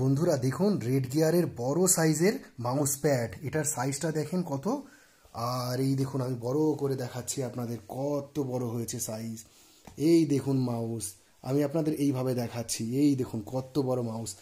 বন্ধুরা দেখুন রেড গিয়ারের বড় সাইজের মাউস প্যাড এটার সাইজটা দেখেন কত আর এই দেখুন আমি বড় করে দেখাচ্ছি আপনাদের কত বড় হয়েছে সাইজ এই দেখুন মাউস আমি আপনাদের এইভাবে দেখাচ্ছি এই দেখুন কত বড় মাউস